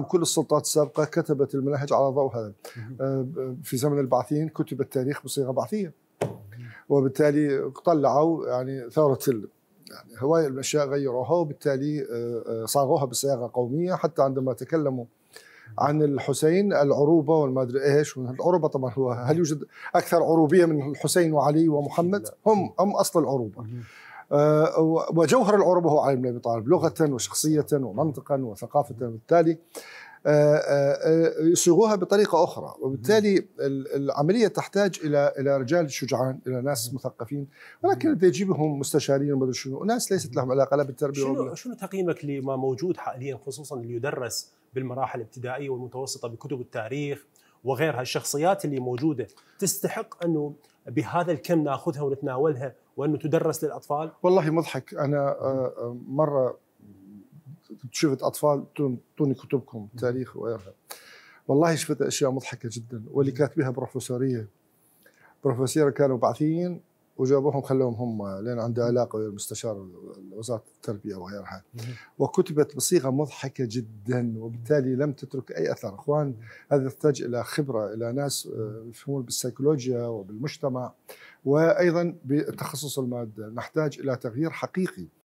كل السلطات السابقة كتبت المناهج على ضوء هذا آه، في زمن البعثيين كتب التاريخ بصيغة بعثية وبالتالي طلعوا يعني ثورة يعني هواية الأشياء غيروها وبالتالي آه، آه، صاغوها بصياغة قومية حتى عندما تكلموا عن الحسين العروبة والمادري إيش العروبة طبعا هو هل يوجد أكثر عروبية من الحسين وعلي ومحمد هم هم أصل العروبة آه، وجوهر العرب هو علي بن ابي طالب لغه وشخصيه ومنطقا وثقافه وبالتالي آه، آه، يصيغوها بطريقه اخرى وبالتالي العمليه تحتاج الى الى رجال شجعان الى ناس مثقفين ولكن يجيبهم مستشارين ومدري شنو ناس ليست لهم علاقه لا بالتربيه شنو ولا شنو تقييمك لما موجود حاليا خصوصا اللي يدرس بالمراحل الابتدائيه والمتوسطه بكتب التاريخ وغيرها الشخصيات اللي موجوده تستحق انه بهذا الكم ناخذها ونتناولها وانه تدرس للاطفال؟ والله مضحك انا آه، آه، مره شفت اطفال توني كتبكم تاريخ وغيرها والله شفت اشياء مضحكه جدا واللي كاتبها بروفيسوريه بروفيسوره كانوا بعثين وجابوهم خلوهم هم لان عنده علاقه ويا المستشار وزاره التربيه وغيرها وكتبت بصيغه مضحكه جدا وبالتالي لم تترك اي اثر اخوان هذا يحتاج الى خبره الى ناس آه، يفهمون بالسيكولوجيا وبالمجتمع وايضا بتخصص الماده نحتاج الى تغيير حقيقي